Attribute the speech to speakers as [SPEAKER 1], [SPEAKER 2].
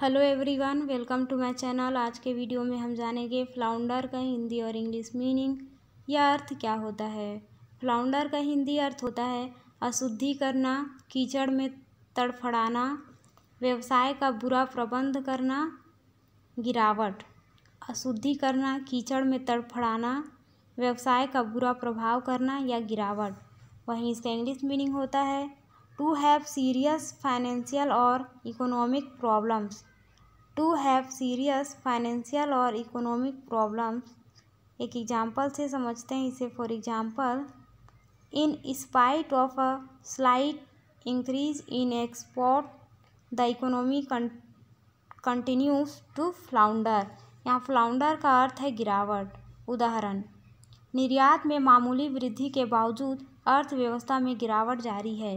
[SPEAKER 1] hello everyone welcome to my channel आज के video में हम जानेंगे फ्लाउंडर का हिंदी और इंग्लिश मीनिंग या अर्थ क्या होता है फ्लाउंडर का हिंदी अर्थ होता है अशुद्धि करना कीचड़ में तड़फड़ाना व्यवसाय का बुरा प्रबंध करना गिरावट अशुद्धि करना कीचड़ में तड़फड़ाना व्यवसाय का बुरा प्रभाव करना या गिरावट वहीं इसका इंग्लिश मीनिंग होता है टू हैव सीरियस फाइनेंशियल और economic problems to have serious financial और इकोनॉमिक प्रॉब्लम्स एक एग्जाम्पल से समझते हैं इसे for example in spite of a slight increase in export the economy continues to flounder यहाँ फ्लाउंडर का अर्थ है गिरावट उदाहरण निर्यात में मामूली वृद्धि के बावजूद अर्थव्यवस्था में गिरावट जारी है